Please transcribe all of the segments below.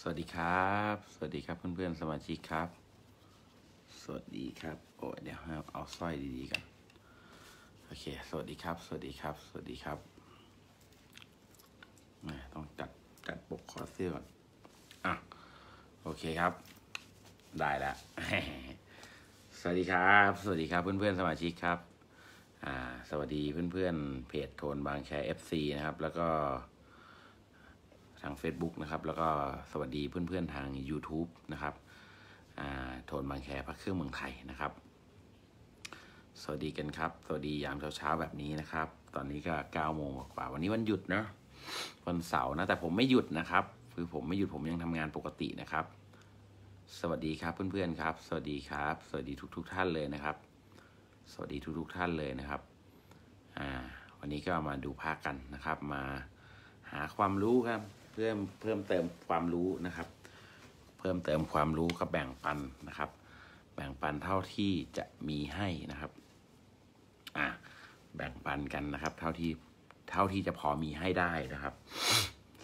สวัสดีครับ สวัสดีครับเพื่อนๆสมาชิกครับ สวัสดีครับ โอ้เดี๋ยวเอาสร้อยดีๆกัน โอเค สวัสดีครับ สวัสดีครับ สวัสดีครับม่ต้องจัดจัดปกคอเสื้อก่อนอ่ะโอเคครับ ได้แล้วสวัสดีครับ สวัสดีครับเพื่อนๆสมาชิกครับ อ่า สวัสดีเพื่อนๆเพจโทนบางแคร์ซีนะครับ แล้วก็าง Facebook นะครับ แล้วก็สวัสดีเพื่อน ๆทาง YouTube นะครับโทนบางแคพักเครื่องเมืองไทยนะครับ สวัสดีกันครับ สวัสดียามเช้าๆ แบบนี้นะครับ ตอนนี้ก็เก้าโมงกว่าวันนี้วันหยุดเนาะวันเสาร์นะแต่ผมไม่หยุดนะครับ คือผมไม่หยุดผมยังทำงานปกตินะครับ สวัสดีครับเพื่อน ๆครับ สวัสดีครับ สวัสดีทุก ๆทท่านเลยนะครับ สวัสดีทุก ๆ ท่านเลยนะครับอ่าวันนี้ก็มาดูภาคกันนะครับ มาหาความรู้ครับเพิ่มเพิ่มเติมความรู้นะครับ เพิ่มเติมความรู้ก็แบ่งปันนะครับ แบ่งปันเท่าที่จะมีให้นะครับ อ่ะ แบ่งปันกันนะครับ เท่าที่เท่าที่จะพอมีให้ได้นะครับ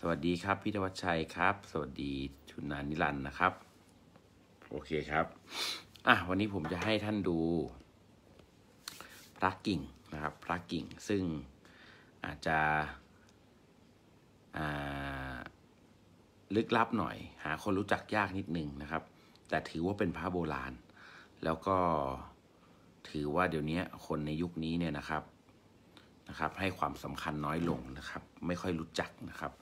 สวัสดีครับพี่ธวัชชัยครับ สวัสดีชุนนานิรัน นะครับ โอเคครับ อ่ะ วันนี้ผมจะให้ท่านดูพระกิ่งนะครับพระกิ่งซึ่งอาจจะ อ่าลึกลับหน่อย หาคนรู้จักยากนิดนึงนะครับ แต่ถือว่าเป็นพระโบราณ แล้วก็ถือว่าเดี๋ยวนี้คนในยุคนี้เนี่ยนะครับนะครับ ให้ความสำคัญน้อยลงนะครับ ไม่ค่อยรู้จักนะครับ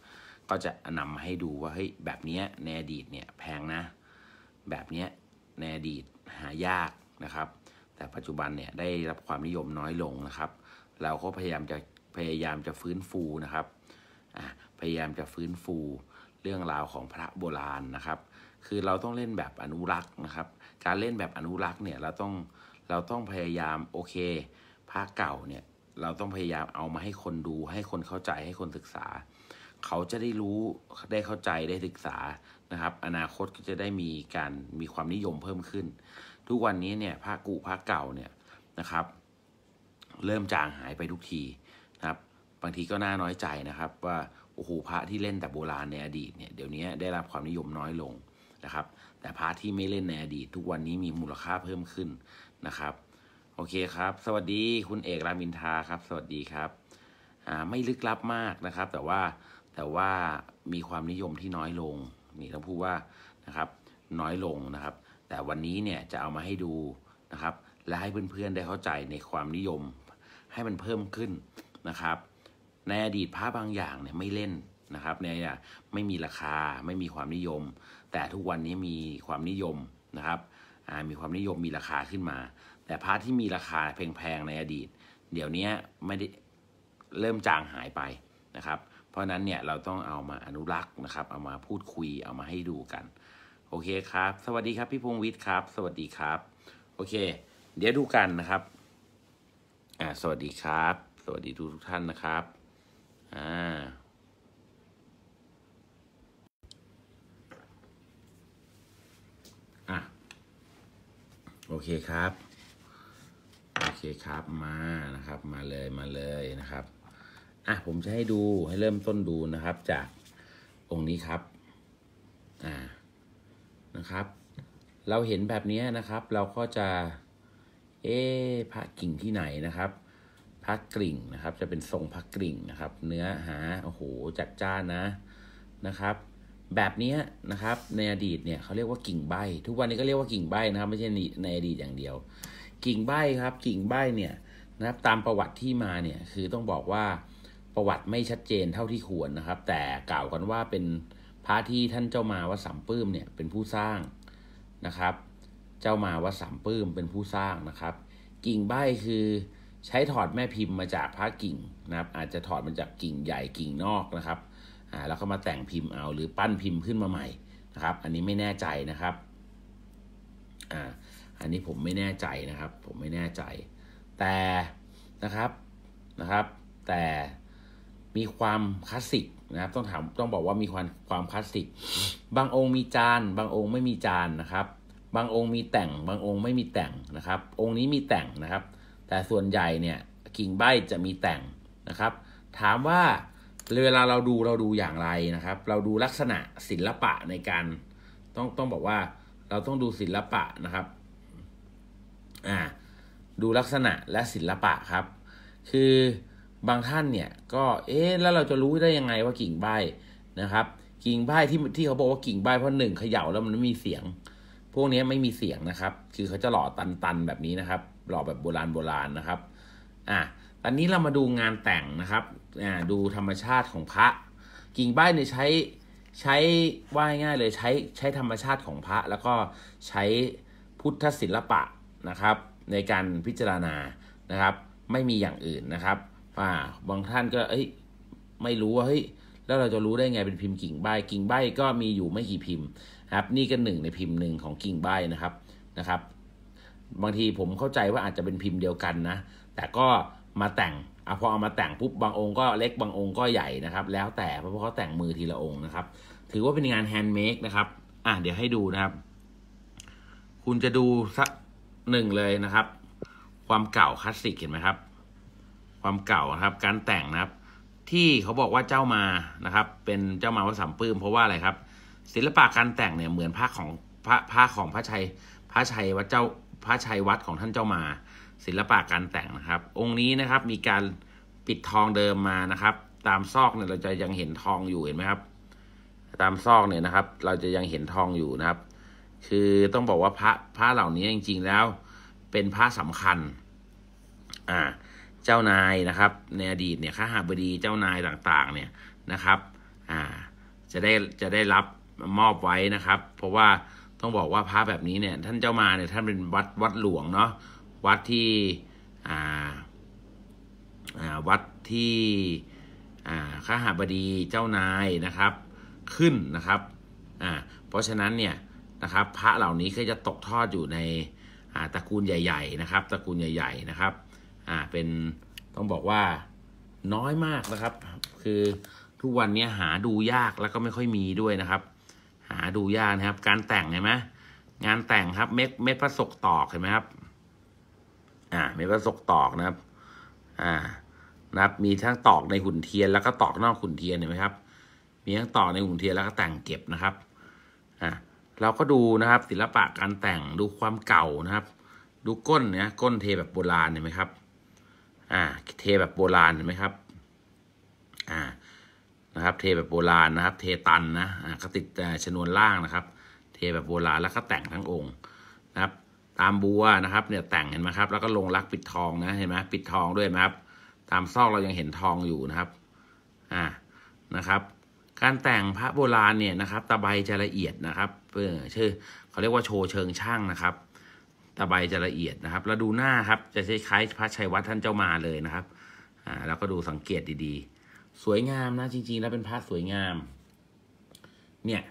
ก็จะนำมาให้ดูว่าเฮ้ยแบบนี้ในอดีตเนี่ยแพงนะ แบบนี้ในอดีตหายากนะครับ แต่ปัจจุบันเนี่ยได้รับความนิยมน้อยลงนะครับ เราก็พยายามจะพยายามจะฟื้นฟูนะครับพยายามจะฟื้นฟูเรื่องราวของพระโบราณนะครับ คือเราต้องเล่นแบบอนุรักษ์นะครับ การเล่นแบบอนุรักษ์เนี่ยเราต้องเราต้องพยายามโอเคพระเก่าเนี่ยเราต้องพยายามเอามาให้คนดูให้คนเข้าใจให้คนศึกษา เขาจะได้รู้ได้เข้าใจได้ศึกษานะครับ อนาคตก็จะได้มีการมีความนิยมเพิ่มขึ้น ทุกวันนี้เนี่ยพระกุพระเก่าเนี่ยนะครับ เริ่มจางหายไปทุกทีนะครับบางทีก็น่าน้อยใจนะครับว่าโอ้โหพระที่เล่นแต่โบราณในอดีตเนี่ย เดี๋ยวนี้ได้รับความนิยมน้อยลงนะครับ แต่พระที่ไม่เล่นในอดีตทุกวันนี้มีมูลค่าเพิ่มขึ้นนะครับ โอเคครับ สวัสดีคุณเอกรามินทาครับ สวัสดีครับอ่าไม่ลึกลับมากนะครับ แต่ว่าแต่ว่ามีความนิยมที่น้อยลงนี่ต้องพูดว่านะครับ น้อยลงนะครับ แต่วันนี้เนี่ยจะเอามาให้ดูนะครับ และให้เพื่อนๆได้เข้าใจในความนิยม ให้มันเพิ่มขึ้นนะครับในอดีตพระบางอย่างเนี่ยไม่เล่นนะครับในอ่ะไม่มีราคาไม่มีความนิยม แต่ทุกวันนี้มีความนิยมนะครับมีความนิยมมีราคาขึ้นมา แต่พระที่มีราคาแพงๆในอดีต เดี๋ยวนี้ไม่ได้เริ่มจางหายไปนะครับ เพราะนั้นเนี่ยเราต้องเอามาอนุรักษ์นะครับ เอามาพูดคุยเอามาให้ดูกัน โอเคครับ สวัสดีครับพี่พงวิทย์ครับ สวัสดีครับ โอเค เดี๋ยวดูกันนะครับอ่าสวัสดีครับ สวัสดีทุกท่านนะครับอ่าอะโอเคครับ โอเคครับมา นะครับ มาเลย มาเลย นะครับ อ่ะ ผมจะให้ดู ให้เริ่มต้นดู นะครับ จากองค์นี้ครับ อ่า นะครับ เราเห็นแบบนี้นะครับ เรา ก็จะ เอ๊ะพระกิ่งที่ไหนนะครับพักกริ่งนะครับ จะเป็นทรงพักกริ่งนะครับ เนื้อหา โอ้โห จัดจ้านนะ นะครับ แบบนี้นะครับ ในอดีตเนี่ยเขาเรียกว่ากิ่งใบ ทุกวันนี้ก็เรียกว่ากิ่งใบนะครับ ไม่ใช่ในอดีตอย่างเดียว กิ่งใบครับ กิ่งใบเนี่ยนะครับ ตามประวัติที่มาเนี่ย คือต้องบอกว่าประวัติไม่ชัดเจนเท่าที่ควรนะครับ แต่กล่าวกันว่าเป็นพระที่ท่านเจ้ามาวัดสามปื้มเนี่ย เป็นผู้สร้างนะครับ เจ้ามาวัดสามปื้มเป็นผู้สร้างนะครับ กิ่งใบคือใช้ถอดแม่พิมพ์มาจากผ้ากิ่งนะครับ อาจจะถอดมาจากกิ่งใหญ่กิ่งนอกนะครับอ่าแล้วก็มาแต่งพิมพ์เอาหรือ ปั้นพิมพ์ขึ้นมาใหม่นะครับ อันนี้ไม่แน่ใจนะครับ อ่า อันนี้ผมไม่แน่ใจนะครับ ผมไม่แน่ใจ แต่นะครับนะครับ แต่มีความคลาสสิกนะครับ ต้องถามต้องบอกว่ามีความความคลาสสิก บางองค์มีจานบางองค์ไม่มีจานนะครับ บางองค์มีแต่ง บางองค์ไม่มีแต่งนะครับ องค์นี้มีแต่งนะครับแต่ส่วนใหญ่เนี่ยกิ่งใบจะมีแต่งนะครับ ถามว่าเวลาเราดูเราดูอย่างไรนะครับ เราดูลักษณะศิละปะในการต้องต้องบอกว่าเราต้องดูศิละปะนะครับอ่า ดูลักษณะและศิละปะครับ คือบางท่านเนี่ยก็เอ๊ะแล้วเราจะรู้ได้ยังไงว่ากิ่งใบนะครับ กิ่งใบที่ที่เขาบอกว่ากิ่งใบเพราะหนึ่งเขย่าแล้วมันไม่มีเสียง พวกนี้ไม่มีเสียงนะครับ คือเขาจะหล่อตันๆแบบนี้นะครับหล่อแบบโบราณโบราณนะครับ อ่ะตอนนี้เรามาดูงานแต่งนะครับอ่าดูธรรมชาติของพระ กิ่งใบเนี่ยใช้ใช้วหวง่ายเลยใช้ใช้ธรรมชาติของพระ แล้วก็ใช้พุทธศิลปะนะครับ ในการพิจารณา นะครับ ไม่มีอย่างอื่นนะครับ อ่า บางท่านก็เอ้ย ไม่รู้ว่าเฮ้ย แล้วเราจะรู้ได้ไงเป็นพิมพ์กิ่งใบ กิ่งใบก็มีอยู่ไม่กี่พิมพ์ ครับ นี่ก็หนึ่งในพิมพ์หนึ่งของกิ่งใบนะครับ นะครับบางทีผมเข้าใจว่าอาจจะเป็นพิมพ์เดียวกันนะ แต่ก็มาแต่งอพอเอามาแต่งปุ๊บบางองค์ก็เล็กบางองค์ก็ใหญ่นะครับ แล้วแต่เพราะเขาแต่งมือทีละองค์นะครับ ถือว่าเป็นงานแฮนด์เมดนะครับ อ่ะเดี๋ยวให้ดูนะครับ คุณจะดูสักหนึ่งเลยนะครับ ความเก่าคลาสสิกเห็นไหมครับ ความเก่านะครับ การแต่งนะครับ ที่เขาบอกว่าเจ้ามานะครับ เป็นเจ้ามาวัดสัมปื้มเพราะว่าอะไรครับ ศิลปะการแต่งเนี่ยเหมือนผ้าของผ้าผ้าของพระชัยพระชัยวัดเจ้าพระชัยวัดของท่านเจ้ามา ศิลปะการแต่งนะครับ องค์นี้นะครับ มีการปิดทองเดิมมานะครับ ตามซอกเนี่ย เราจะยังเห็นทองอยู่เห็นไหมครับ ตามซอกเนี่ยนะครับ เราจะยังเห็นทองอยู่นะครับ คือต้องบอกว่าพระพระเหล่านี้จริง ๆ แล้วเป็นพระสำคัญ อ่า เจ้านายนะครับ ในอดีตเนี่ยข้าหาบดีเจ้านายต่าง ๆ เนี่ยนะครับ อ่า จะได้จะได้รับมอบไว้นะครับ เพราะว่าต้องบอกว่าพระแบบนี้เนี่ยท่านเจ้ามาเนี่ยท่านเป็นวัดวัดหลวงเนาะวัดที่อ่าอ่าวัดที่อ่าข้าหาบดีเจ้านายนะครับขึ้นนะครับอ่าเพราะฉะนั้นเนี่ยนะครับ พระเหล่านี้ก็จะตกทอดอยู่ในอ่าตระกูลใหญ่ ๆ นะครับ ตระกูลใหญ่ ๆนะครับอ่าเป็นต้องบอกว่าน้อยมากนะครับ คือทุกวันนี้หาดูยากแล้วก็ไม่ค่อยมีด้วยนะครับหาดูยากนะครับการแต่งเห็นไหมงานแต่งครับเม็ดเม็ดพระศกตอกเห็นไหมครับ อ่าเม็ดพระศกตอกนะครับ อ่านะครับ มีทั้งตอกในหุ่นเทียนแล้วก็ตอกนอกหุ่นเทียนเห็นไหมครับมีทั้งตอกในหุ่นเทียนแล้วก็แต่งเก็บนะครับอ่าเราก็ดูนะครับ ศิลปะการแต่งดูความเก่านะครับ ดูก้นเนี่ยก้นเทแบบโบราณเห็นไหมครับ อ่า เทแบบโบราณเห็นไหมครับ อ่านะครับเทแบบโบราณนะครับ เทตันนะก็ติดชนวนล่างนะครับ เทแบบโบราณแล้วก็แต่งทั้งองค์นะครับ ตามบัวนะครับ เนี่ยแต่งเห็นไหมครับ แล้วก็ลงรักปิดทองนะเห็นไหมปิดทองด้วยนะครับตามซอก เรายังเห็นทองอยู่นะครับอ่านะครับ การแต่งพระโบราณเนี่ยนะครับตะไบจะละเอียดนะครับเออชื่อเขาเรียกว่าโชว์เชิงช่างนะครับตะไบจะละเอียดนะครับ แล้วดูหน้าครับจะคล้ายพระชัยวัฒน์ท่านเจ้ามาเลยนะครับอ่าแล้วก็ดูสังเกตดีๆสวยงามนะ จริงๆ แล้วเป็นพระสวยงาม เนี่ย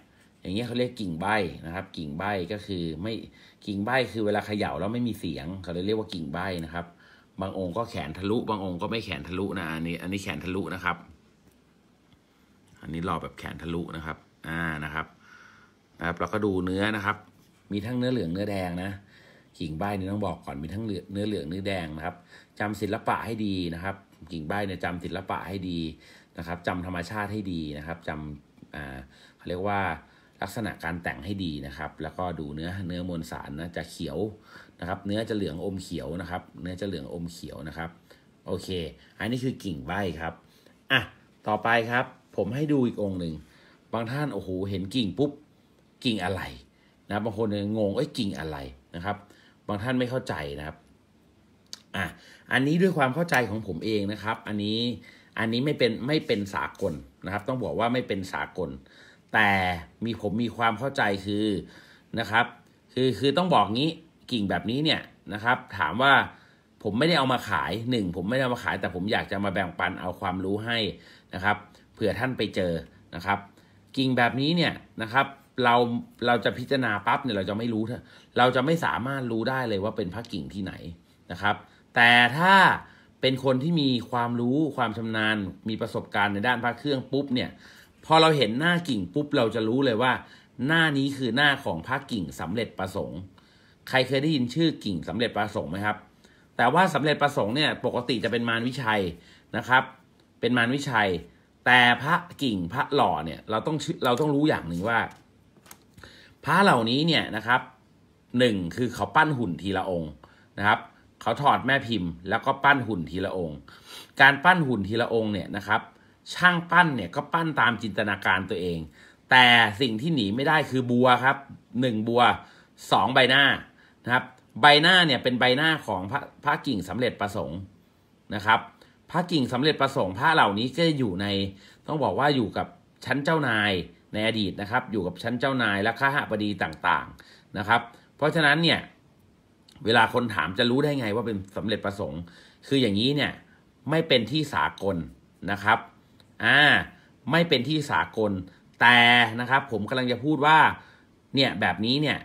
อย่างเงี้ยเขาเรียกกิ่งใบนะครับ กิ่งใบก็คือไม่กิ่งใบ คือเวลาเขย่าแล้วไม่มีเสียงเขาเลยเรียกว่ากิ่งใบนะครับ บางองค์ก็แขนทะลุ บางองค์ก็ไม่แขนทะลุนะ อันนี้อันนี้แขนทะลุนะครับ อันนี้หล่อแบบแขนทะลุนะครับ อ่านะครับนะครับ เราก็ดูเนื้อนะครับ มีทั้งเนื้อเหลืองเนื้อแดงนะกิ่งใบนี่ต้องบอกก่อนมีทั้งเนื้อเหลืองเนื้อแดงนะครับ จำศิลปะให้ดีนะครับ กิ่งใบเนี่ยจำศิลปะให้ดีะครับจำธรรมชาติให้ดีนะครับจำเขาเรียกว่าลักษณะการแต่งให้ดีนะครับ แล้วก็ดูเนื้อเนื้อมวลสารนะจะเขียวนะครับ เนื้อจะเหลืองอมเขียวนะครับ เนื้อจะเหลืองอมเขียวนะครับ โอเค อันนี้คือกิ่งใบครับอ่ะต่อไปครับ ผมให้ดูอีกองหนึ่งบางท่านโอ้โหเห็นกิ่งปุ๊บ กิ่งอะไร นะบางคนงงเอ้ยกิ่งอะไรนะครับ บางท่านไม่เข้าใจนะครับอ่ะอันนี้ด้วยความเข้าใจของผมเองนะครับ อันนี้อันนี้ไม่เป็นไม่เป็นสากลนะครับ ต้องบอกว่าไม่เป็นสากล แต่มีผมมีความเข้าใจคือนะครับ คือคือต้องบอกงี้กิ่งแบบนี้เนี่ยนะครับ ถามว่าผมไม่ได้เอามาขายหนึ่งผมไม่ได้เอามาขาย แต่ผมอยากจะมาแบ่งปันเอาความรู้ให้นะครับเผื่อท่านไปเจอนะครับ กิ่งแบบนี้เนี่ยนะครับ เราเราจะพิจารณาปั๊บเนี่ยเราจะไม่รู้เราจะไม่สามารถรู้ได้เลยว่าเป็นพระกิ่งที่ไหนนะครับ แต่ถ้าเป็นคนที่มีความรู้ความชำนาญมีประสบการณ์ในด้านพระเครื่องปุ๊บเนี่ย พอเราเห็นหน้ากิ่งปุ๊บเราจะรู้เลยว่า หน้านี้คือหน้าของพระกิ่งสำเร็จประสงค์ ใครเคยได้ยินชื่อกิ่งสำเร็จประสงค์ไหมครับ แต่ว่าสำเร็จประสงค์เนี่ย ปกติจะเป็นมารวิชัยนะครับ เป็นมารวิชัย แต่พระกิ่งพระหล่อเนี่ยเราต้องเราต้องรู้อย่างหนึ่งว่าพระเหล่านี้เนี่ยนะครับหนึ่งคือเขาปั้นหุ่นทีละองค์นะครับเขาถอดแม่พิมพ์แล้วก็ปั้นหุ่นทีละองค์ การปั้นหุ่นทีละองค์เนี่ยนะครับ ช่างปั้นเนี่ยก็ปั้นตามจินตนาการตัวเอง แต่สิ่งที่หนีไม่ได้คือบัวครับหนึ่งบัวสองใบหน้านะครับใบหน้าเนี่ยเป็นใบหน้าของพระพระกิ่งสำเร็จประสงค์นะครับ พระกิ่งสำเร็จประสงค์พระเหล่านี้ก็อยู่ในต้องบอกว่าอยู่กับชั้นเจ้านายในอดีตนะครับ อยู่กับชั้นเจ้านายและข้าหบดีต่างๆนะครับ เพราะฉะนั้นเนี่ยเวลาคนถามจะรู้ได้ไงว่าเป็นสำเร็จประสงค์ คืออย่างนี้เนี่ย ไม่เป็นที่สากลนะครับอ่าไม่เป็นที่สากล แต่นะครับ ผมกำลังจะพูดว่า เนี่ยแบบนี้เนี่ย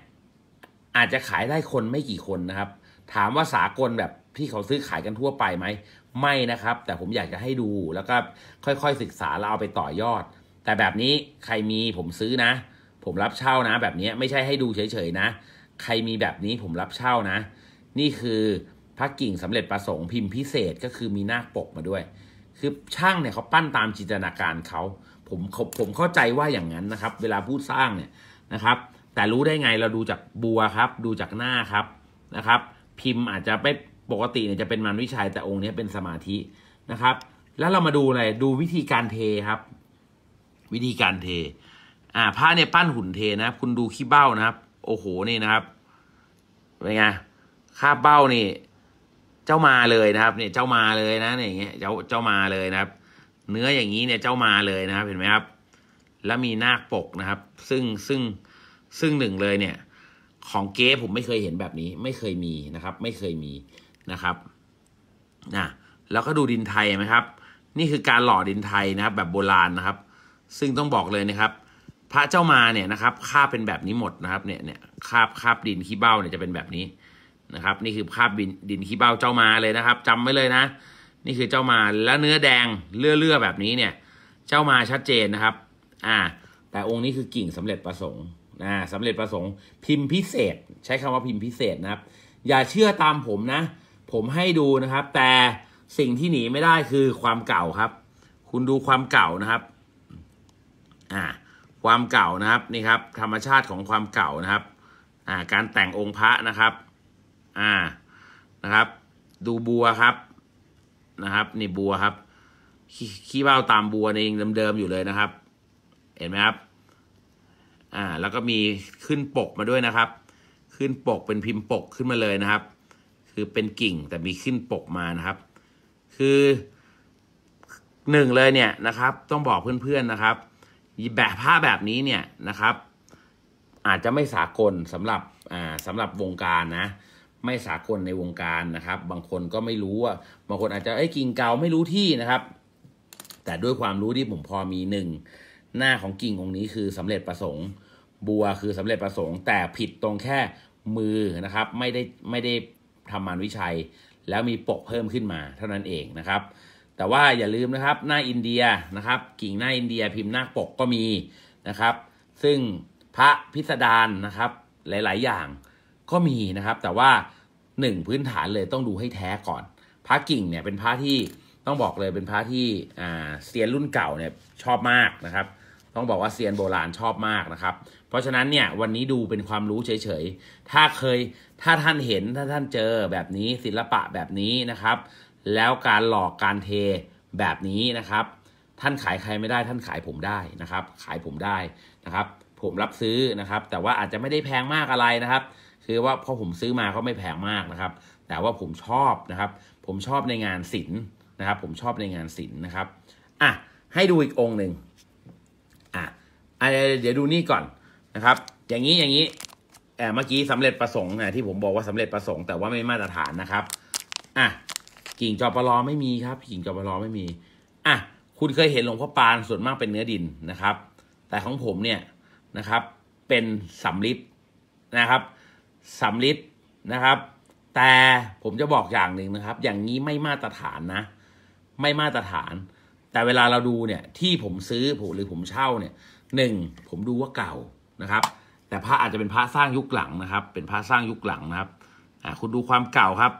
อาจจะขายได้คนไม่กี่คนนะครับ ถามว่าสากลแบบที่เขาซื้อขายกันทั่วไปไหม ไม่นะครับ แต่ผมอยากจะให้ดูแล้วก็ค่อยๆศึกษาแล้วเอาไปต่อยอด แต่แบบนี้ใครมีผมซื้อนะ ผมรับเช่านะ แบบนี้ไม่ใช่ให้ดูเฉยๆนะใครมีแบบนี้ผมรับเช่านะ นี่คือพระกิ่งสำเร็จประสงค์พิมพ์พิเศษก็คือมีหน้าปกมาด้วย คือช่างเนี่ยเขาปั้นตามจินตนาการเขาผมผมเข้าใจว่าอย่างนั้นนะครับ เวลาพูดสร้างเนี่ยนะครับ แต่รู้ได้ไงเราดูจากบัวครับ ดูจากหน้าครับนะครับ พิมพ์อาจจะไม่ปกติเนี่ยจะเป็นมันวิชัยแต่องค์นี้เป็นสมาธินะครับ แล้วเรามาดูอะไรดูวิธีการเทครับ วิธีการเท อ่าผ้าเนี่ยปั้นหุ่นเทนะคุณดูขี้เบ้านะครับโอ้โห นี่นะครับเป็นไงค่าเป้านี่ เจ้ามาเลยนะครับ เนี่ย เจ้ามาเลยนะ เนี่ยอย่างเงี้ย เจ้า เจ้ามาเลยนะครับ เนื้ออย่างนี้เนี่ย เจ้ามาเลยนะครับ เห็นไหมครับ แล้วมีนาคปกนะครับ ซึ่ง ซึ่ง ซึ่งหนึ่งเลยเนี่ย ของเก๊ผมไม่เคยเห็นแบบนี้ ไม่เคยมีนะครับ ไม่เคยมีนะครับนะแล้วก็ดูดินไทยไหมครับ นี่คือการหล่อดินไทยนะครับ แบบโบราณนะครับ ซึ่งต้องบอกเลยนะครับพระเจ้ามาเนี่ยนะครับคาบเป็นแบบนี้หมดนะครับเนี่ยเนี่ยคาบคาบดินขี้เบ้าเนี่ยจะเป็นแบบนี้นะครับ นี่คือคาบดินดินขี้เบ้าเจ้ามาเลยนะครับ จำไว้เลยนะ นี่คือเจ้ามาแล้วเนื้อแดงเลื่อๆแบบนี้เนี่ย เจ้ามาชัดเจนนะครับ อ่า แต่องค์นี้คือกิ่งสำเร็จประสงค์นะสำเร็จประสงค์พิมพ์พิเศษ ใช้คำว่าพิมพ์พิเศษนะครับ อย่าเชื่อตามผมนะ ผมให้ดูนะครับ แต่สิ่งที่หนีไม่ได้คือความเก่าครับ คุณดูความเก่านะครับ อ่าความเก่านะครับนี่ครับ ธรรมชาติของความเก่านะครับอ่าการแต่งองค์พระนะครับอ่านะครับ ดูบัวครับนะครับนี่บัวครับขี้เบ้าตามบัวเองเดิมๆ อยู่เลยนะครับ เห็นไหมครับอ่าแล้วก็มีขึ้นปกมาด้วยนะครับ ขึ้นปกเป็นพิมพ์ปกขึ้นมาเลยนะครับ คือเป็นกิ่งแต่มีขึ้นปกมานะครับ คือหนึ่งเลยเนี่ยนะครับ ต้องบอกเพื่อนๆนะครับแบบผ้าแบบนี้เนี่ยนะครับ อาจจะไม่สากลสำหรับสำสำหรับวงการนะ ไม่สากลในวงการนะครับ บางคนก็ไม่รู้ว่าบางคนอาจจะไอ้กิ่งเกาไม่รู้ที่นะครับ แต่ด้วยความรู้ที่ผมพอมีหนึ่ง หน้าของกิ่งองนี้ คือสำเร็จประสงค์ บัวคือสำเร็จประสงค์แต่ผิดตรงแค่มือนะครับ ไม่ได้ไม่ได้ทำมานวิชัยแล้วมีปกเพิ่มขึ้นมาเท่านั้นเองนะครับแต่ว่าอย่าลืมนะครับหน้าอินเดียนะครับกิ่งหน้าอินเดียพิมพ์หน้าปกก็มีนะครับ ซึ่งพระพิสดารนะครับหลาย ๆ อย่างก็มีนะครับ แต่ว่าหนึ่งพื้นฐานเลยต้องดูให้แท้ก่อน พระกิ่งเนี่ยเป็นพระที่ต้องบอกเลยเป็นพระที่อ่าเซียนรุ่นเก่าเนี่ยชอบมากนะครับ ต้องบอกว่าเซียนโบราณชอบมากนะครับ เพราะฉะนั้นเนี่ยวันนี้ดูเป็นความรู้เฉย ๆ ถ้าเคยถ้าท่านเห็นถ้าท่านเจอแบบนี้ศิลปะแบบนี้นะครับแล้วการหลอกการเทแบบนี้นะครับ ท่านขายใครไม่ได้ท่านขายผมได้นะครับ ขายผมได้นะครับ ผมรับซื้อนะครับ แต่ว่าอาจจะไม่ได้แพงมากอะไรนะครับ คือว่าพอผมซื้อมาก็ไม่แพงมากนะครับ แต่ว่าผมชอบนะครับ ผมชอบในงานศิลป์นะครับ ผมชอบในงานศิลป์นะครับอ่ะให้ดูอีกองหนึ่งอ่ะเดี๋ยวดูนี่ก่อนนะครับ อย่างนี้อย่างนี้เมื่อกี้สำเร็จประสงค์นะที่ผมบอกว่าสำเร็จประสงค์แต่ว่าไม่มาตรฐานนะครับ อ่ะกิ่งจอปลอไม่มีครับกิ่งจอปลอไม่มีอ่ะคุณเคยเห็นหลวงพ่อปานส่วนมากเป็นเนื้อดินนะครับ แต่ของผมเนี่ยนะครับ เป็นสำลิดนะครับสำลิดนะครับ แต่ผมจะบอกอย่างหนึ่งนะครับ อย่างนี้ไม่มาตรฐานนะ ไม่มาตรฐาน แต่เวลาเราดูเนี่ยที่ผมซื้อผมหรือผมเช่าเนี่ยหนึ่งผมดูว่าเก่านะครับ แต่พระอาจจะเป็นพระสร้างยุคหลังนะครับ เป็นพระสร้างยุคหลังนะครับอ่าคุณดูความเก่าครับ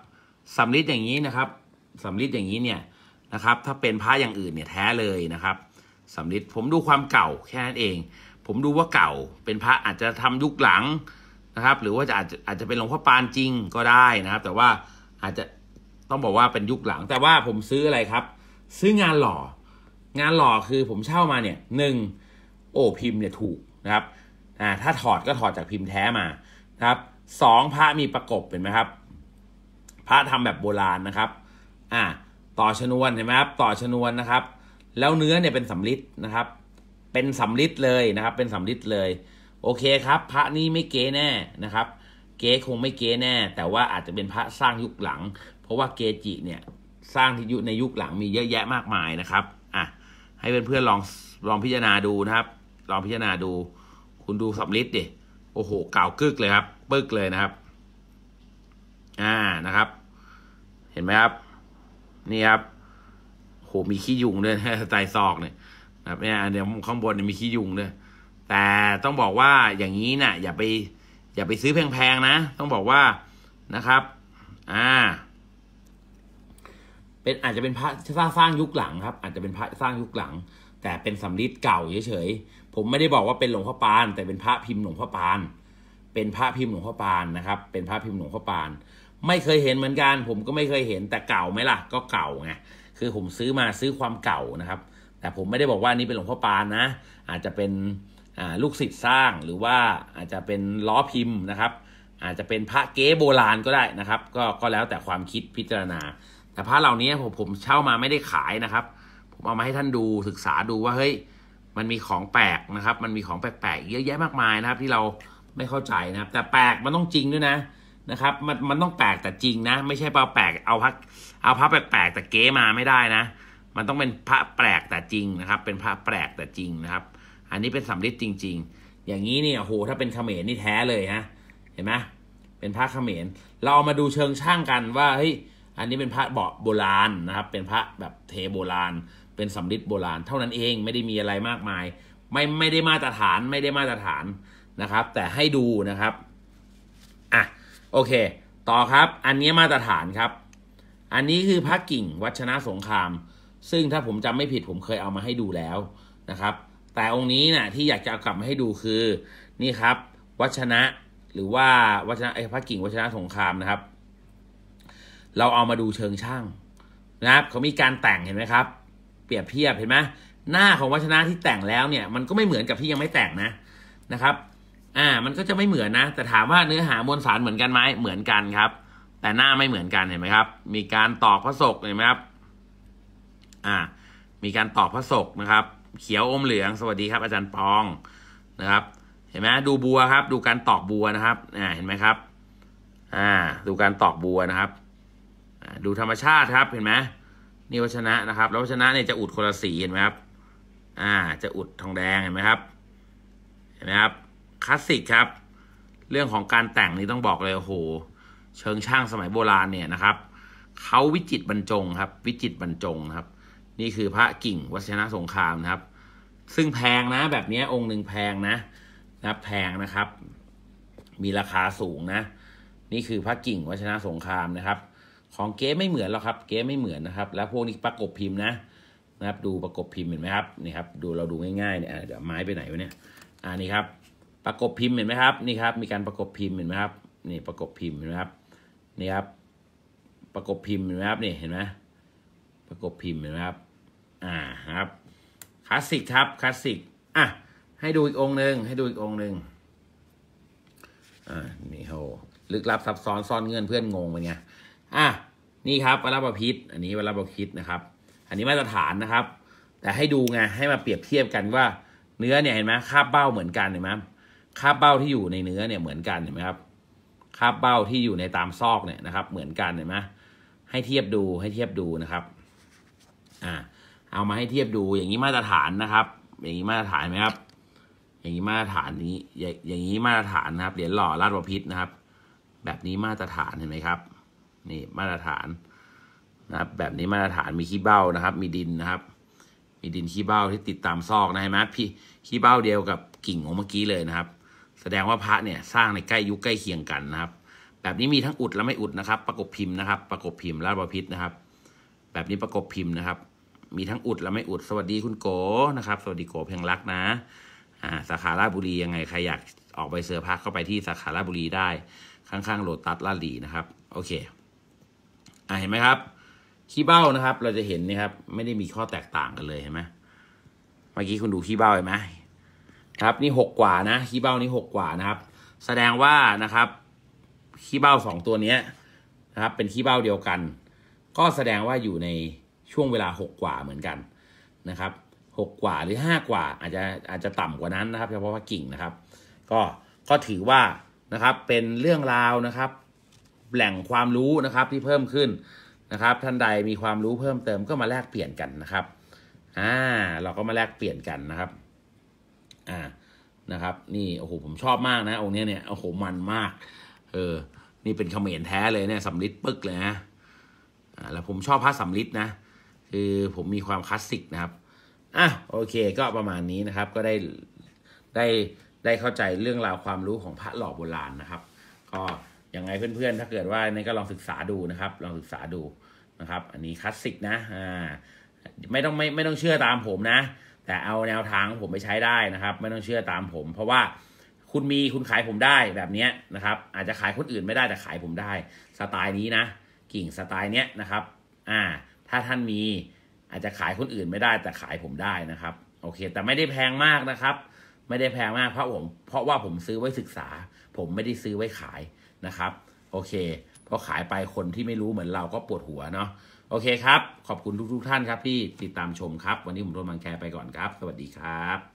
สำลิดอย่างนี้นะครับสำริดอย่างนี้เนี่ยนะครับ ถ้าเป็นพระอย่างอื่นเนี่ยแท้เลยนะครับสำริดผมดูความเก่าแค่นั้นเอง ผมดูว่าเก่า เป็นพระอาจจะทำยุคหลังนะครับ หรือว่าจะอาจจะอาจจะเป็นหลวงพ่อปานจริงก็ได้นะครับ แต่ว่าอาจจะต้องบอกว่าเป็นยุคหลัง แต่ว่าผมซื้ออะไรครับ ซื้องานหล่อ งานหล่อคือผมเช่ามาเนี่ยหนึ่งโอ้พิมพ์เนี่ยถูกนะครับอ่าถ้าถอดก็ถอดจากพิมพ์แท้มานะครับสองพระมีประกบเห็นไหมครับ พระทำแบบโบราณนะครับอ่าต่อชนวนเห็นไหมครับ ต่อชนวนนะครับ แล้วเนื้อเนี่ยเป็นสำลิดนะครับ เป็นสำลิดเลยนะครับ เป็นสำลิดเลย โอเคครับ พระนี้ไม่เก๋แน่นะครับ เก๋คงไม่เก๋แน่ แต่ว่าอาจจะเป็นพระสร้างยุคหลัง เพราะว่าเกจิเนี่ย สร้างที่ยุในยุคหลังมีเยอะแยะมากมายนะครับ อ่ะให้เพื่อนๆลองลองพิจารณาดูนะครับ ลองพิจารณาดู คุณดูสำลิดดิโอ้โหเก่ากึกเลยครับปึกเลยนะครับ อ่านะครับ เห็นไหมครับนี่ครับโหมีขี้ยุงด้วยใต้ซอกเนี่ยนะเนี่ยเดี๋ยวข้างบนเนี่ยมีขี้ยุงด้วยแต่ต้องบอกว่าอย่างนี้นะ่ะ อย่าไป อย่าไปซื้อแพงๆนะต้องบอกว่านะครับ อ่า เป็นอาจจะเป็นพระสร้างยุคหลังครับ อาจจะเป็นพระสร้างยุคหลัง แต่เป็นสำริดเก่าเฉยๆผมไม่ได้บอกว่าเป็นหลวงพ่อปาน แต่เป็นพระพิมพ์หลวงพ่อปาน เป็นพระพิมพ์หลวงพ่อปานนะครับ เป็นพระพิมพ์หลวงพ่อปานไม่เคยเห็นเหมือนกันผมก็ไม่เคยเห็นแต่เก่าไหมล่ะ ก็เก่าไงคือผมซื้อมาซื้อความเก่านะครับ แต่ผมไม่ได้บอกว่านี่เป็นหลวงพ่อปานนะ อาจจะเป็นลูกศิษย์สร้างหรือว่าอาจจะเป็นล้อพิมพ์นะครับ อาจจะเป็นพระเก๊โบราณก็ได้นะครับ ก็ก็แล้วแต่ความคิดพิจารณา แต่พระเหล่านี้ผมผมเช่ามาไม่ได้ขายนะครับผมเอามาให้ท่านดูศึกษาดูว่าเฮ้ยมันมีของแปลกนะครับ มันมีของแปลกๆ เยอะแยะมากมายนะครับ ที่เราไม่เข้าใจนะครับ แต่แปลกมันต้องจริงด้วยนะนะครับมันมันต้องแปลกแต่จริงนะ ไม่ใช่เปล่าแปลก เอาพระเอาพระแปลกๆแต่เก๋มาไม่ได้นะ มันต้องเป็นพระแปลกแต่จริงนะครับ เป็นพระแปลกแต่จริงนะครับ อันนี้เป็นสำริดจริง ๆ อย่างนี้เนี่ยโห ถ้าเป็นเขมรนี่แท้เลยฮะเห็นไหมเป็นพระเขมรเรามาดูเชิงช่างกันว่าเฮ้ยอันนี้เป็นพระเบาโบราณนะครับ เป็นพระแบบเทโบราณ เป็นสำริดโบราณ เท่านั้นเองไม่ได้มีอะไรมากมาย ไม่ไม่ได้มาตรฐาน ไม่ได้มาตรฐานนะครับ แต่ให้ดูนะครับโอเค ต่อครับ อันนี้มาตรฐานครับ อันนี้คือพระกิ่ง วัชนะสงคราม ซึ่งถ้าผมจำไม่ผิดผมเคยเอามาให้ดูแล้วนะครับ แต่องค์นี้นะ่ะที่อยากจะเอากลับมาให้ดูคือนี่ครับ วัชนะหรือว่าวัชนะไอ้พระกิ่ง วัชนะสงครามนะครับ เราเอามาดูเชิงช่างนะครับเขามีการแต่งเห็นไหมครับ เปรียบเทียบเห็นไหมหน้าของวัชนะที่แต่งแล้วเนี่ย มันก็ไม่เหมือนกับที่ยังไม่แต่งนะนะครับอ่ามันก็จะไม่เหมือนนะแต่ถามว่าเนื้อหามวลสารเหมือนกันไหมเหมือนกันครับ แต่หน้าไม่เหมือนกันเห็นไหมครับ มีการตอกพระศกเห็นไหมครับ อ่า มีการตอกพระศกนะครับ เขียวอมเหลืองสวัสดีครับอาจารย์ปองนะครับ เห็นไหมดูบัวครับ ดูการตอกบัวนะครับอ่าเห็นไหมครับ อ่า ดูการตอกบัวนะครับดูธรรมชาติครับเห็นไหมนี่วัชนะนะครับแล้ววัชนะเนี่ยจะอุดคนละสีเห็นไหมครับ อ่า จะอุดทองแดงเห็นไหมครับ เห็นไหมครับคลาสสิกครับ เรื่องของการแต่งนี่ต้องบอกเลยโอ้โห เชิงช่างสมัยโบราณเนี่ยนะครับเขาวิจิตบรรจงครับ วิจิตบรรจงครับ นี่คือพระกิ่งวัชนะสงครามนะครับ ซึ่งแพงนะ แบบนี้องค์หนึ่งแพงนะ นะแพงนะครับ มีราคาสูงนะ นี่คือพระกิ่งวัชนะสงครามนะครับ ของเก๊ไม่เหมือนหรอกครับ เก๊ไม่เหมือนนะครับ แล้วพวกนี้ประกบพิมพ์นะนะครับดูประกบพิมพ์เห็นไหมครับนี่ครับ ดูเราดูง่ายๆเนี่ยเดี๋ยวไม้ไปไหนวะเนี่ย อ่านี่ครับประกบพิมพ์เห็นไหมครับนี่ครับมีการประกบพิมพ์เห็นไหมครับนี่ประกบพิมพ์เห็นไหมครับนี่ครับ ประกบพิมพ์เห็นไหมครับนี่เห็นไหมประกบพิมพ์เห็นไหมครับ อ่าครับคลาสสิกครับคลาสสิกอ่ะให้ดูอีกองหนึ่งให้ดูอีกองหนึ่งอ่านี่โหลึกลับซับซ้อนซ่อนเงื่อนเพื่อนงงไปไงอ่ะนี่ครับวัลประพิษอันนี้วัลประพิษนะครับ อันนี้มาตรฐานนะครับ แต่ให้ดูไงให้มาเปรียบเทียบกันว่าเนื้อเนี่ยเห็นไหมคาบเบ้าเหมือนกันเห็นไหมคาบเบ้าที่อยู่ในเนื้อเนี่ยเหมือนกันเห็นไหมครับคาบเบ้าที่อยู่ในตามซอกเนี่ยนะครับ เหมือนกันเห็นไหมให้เทียบดูให้เทียบดูนะครับ อ่า เอามาให้เทียบดูอย่างนี้มาตรฐานนะครับ อย่างนี้มาตรฐานไหมครับ อย่างนี้มาตรฐานนี้อย่างนี้มาตรฐานนะครับเหรียญหล่อราชบพิษนะครับ แบบนี้มาตรฐานเห็นไหมครับ นี่มาตรฐานนะครับ แบบนี้มาตรฐานมีขี้เบ้านะครับ มีดินนะครับ มีดินขี้เบ้าที่ติดตามซอกนะเห็นไหมพี่ขี้เบ้าเดียวกับกิ่งของเมื่อกี้เลยนะครับแสดงว่าพระเนี่ย สร้างในใกล้ยุคใกล้เคียงกันนะครับ แบบนี้มีทั้งอุดและไม่อุดนะครับ ประกบพิมพ์นะครับ ประกบพิมพ์ราชบพิษนะครับ แบบนี้ประกบพิมพ์นะครับ มีทั้งอุดและไม่อุด สวัสดีคุณโกนะครับ สวัสดีโกเพียงรักนะอ่าสาขาราชบุรียังไงใครอยากออกไปเสื้อพักเข้าไปที่สาขาราชบุรีได้ข้างๆโลตัสลาดีนะครับ โอเคอ่าเห็นไหมครับขี้เบ้านะครับ เราจะเห็นนะครับ ไม่ได้มีข้อแตกต่างกันเลยเห็นไหมเมื่อกี้คุณดูขี้เบ้าเห็นไหมครับนี่หกกว่านะขี้เบ้านี่หกกว่านะครับ แสดงว่านะครับขี้เบ้าสองตัวเนี้ยนะครับ เป็นขี้เบ้าเดียวกัน ก็แสดงว่าอยู่ในช่วงเวลาหกกว่าเหมือนกันนะครับหกกว่าหรือห้ากว่า อาจจะอาจจะต่ำกว่านั้นนะครับเฉพาะว่ากิ่งนะครับ ก็ก็ถือว่านะครับ เป็นเรื่องราวนะครับ แหล่งความรู้นะครับ ที่เพิ่มขึ้นนะครับ ท่านใดมีความรู้เพิ่มเติมก็มาแลกเปลี่ยนกันนะครับอ่าเราก็มาแลกเปลี่ยนกันนะครับอ่านะครับ นี่โอ้โหผมชอบมากนะองค์นี้เนี่ยโอ้โหมันมาก เออนี่เป็นเขมรแท้เลยเนี่ยสำลิดปึกเลยนะอ่าแล้วผมชอบพระสำลิดนะคือผมมีความคลาสสิกนะครับอ่ะโอเค ก็ประมาณนี้นะครับ ก็ได้ได้ได้เข้าใจเรื่องราวความรู้ของพระหล่อโบราณนะครับ ก็ยังไงเพื่อนๆถ้าเกิดว่านี่ก็ลองศึกษาดูนะครับ ลองศึกษาดูนะครับ อันนี้คลาสสิกนะอ่า ไม่ต้องไม่ไม่ต้องเชื่อตามผมนะแต่เอาแนวทางผมไปใช้ได้นะครับ ไม่ต้องเชื่อตามผม เพราะว่าคุณมีคุณขายผมได้แบบนี้นะครับ อาจจะขายคนอื่นไม่ได้แต่ขายผมได้สไตล์นี้นะกิ่งสไตล์เนี้ยนะครับ อ่า ถ้าท่านมี อาจจะขายคนอื่นไม่ได้แต่ขายผมได้นะครับ โอเค แต่ไม่ได้แพงมากนะครับ ไม่ได้แพงมากเพราะผมเพราะว่าผมซื้อไว้ศึกษา ผมไม่ได้ซื้อไว้ขายนะครับ โอเคพอขายไปคนที่ไม่รู้เหมือนเราก็ปวดหัวเนาะโอเคครับ ขอบคุณทุกๆท่านครับที่ติดตามชมครับ วันนี้ผมโดนบางแคไปก่อนครับ สวัสดีครับ